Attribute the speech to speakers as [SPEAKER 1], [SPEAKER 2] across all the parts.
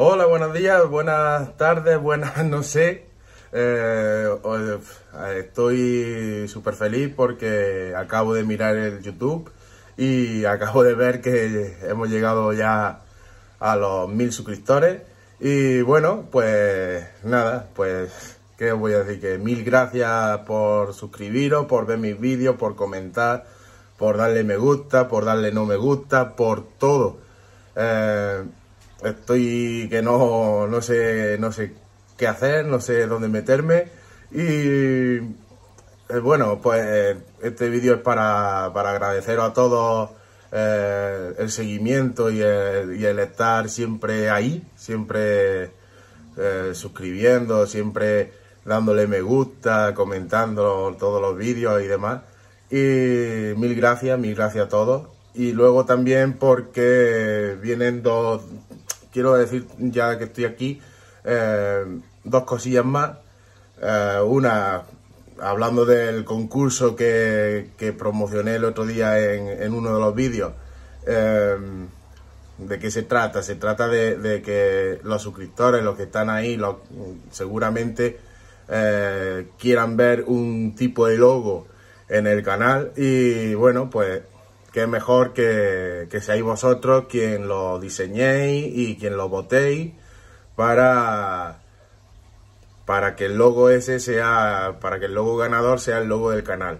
[SPEAKER 1] Hola, buenos días, buenas tardes, buenas, no sé. Eh, eh, estoy súper feliz porque acabo de mirar el YouTube y acabo de ver que hemos llegado ya a los mil suscriptores. Y bueno, pues nada, pues que os voy a decir que mil gracias por suscribiros, por ver mis vídeos, por comentar, por darle me gusta, por darle no me gusta, por todo. Eh, estoy que no, sé, no sé qué hacer, no sé dónde meterme y eh, bueno, pues este vídeo es para, agradecer a todos eh, el seguimiento y el, estar siempre ahí, siempre eh, suscribiendo, siempre dándole me gusta, comentando todos los vídeos y demás. Y mil gracias, mil gracias a todos. Y luego también porque vienen dos, quiero decir, ya que estoy aquí, eh, dos cosillas más. Eh, una, hablando del concurso que, que, promocioné el otro día en, en uno de los vídeos. Eh, ¿De qué se trata? Se trata de, de, que los suscriptores, los que están ahí, los, seguramente quieran ver un tipo de logo en el canal y bueno, pues que es mejor que, seáis vosotros quien lo diseñéis y quien lo votéis para, para que el logo ese sea, para que el logo ganador sea el logo del canal.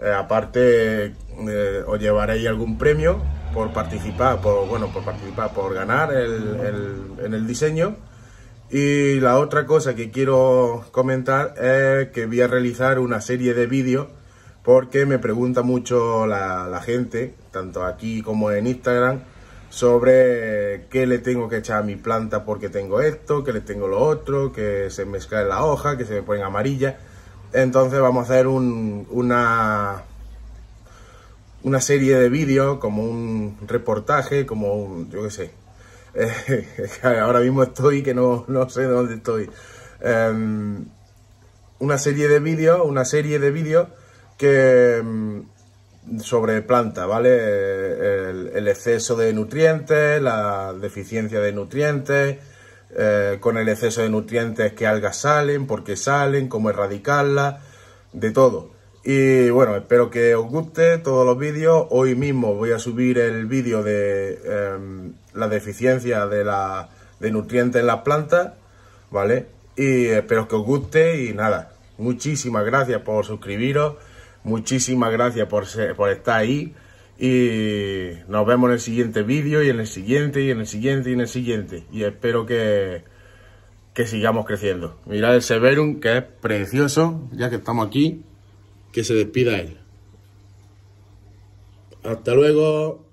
[SPEAKER 1] Eh, aparte, eh, os llevaréis algún premio por participar, por, bueno, por participar, por ganar el, el, en el diseño. Y la otra cosa que quiero comentar es que voy a realizar una serie de vídeos porque me pregunta mucho la, gente, tanto aquí como en Instagram, sobre qué le tengo que echar a mi planta porque tengo esto, que le tengo lo otro, que se mezcla en la hoja, que se me ponen amarilla. Entonces vamos a hacer una, una serie de vídeos, como un reportaje, como un, yo qué sé. ahora mismo estoy que no, no sé dónde estoy. Em, una serie de vídeos, una serie de vídeos que mm, sobre planta, ¿vale? El, exceso de nutrientes, la deficiencia de nutrientes, eh, con el exceso de nutrientes que algas salen, por salen, cómo erradicarla de todo. Y bueno, espero que os guste todos los vídeos. Hoy mismo voy a subir el vídeo de em, la deficiencia de, la, de nutrientes en las plantas, ¿vale? Y espero que os guste y nada, muchísimas gracias por suscribiros. Muchísimas gracias por, estar ahí. Y nos vemos en el siguiente vídeo y en el siguiente y en el siguiente y en el siguiente. Y espero que, que sigamos creciendo. Mirad el Severum que es precioso, ya que estamos aquí. Que se despida él. Hasta luego.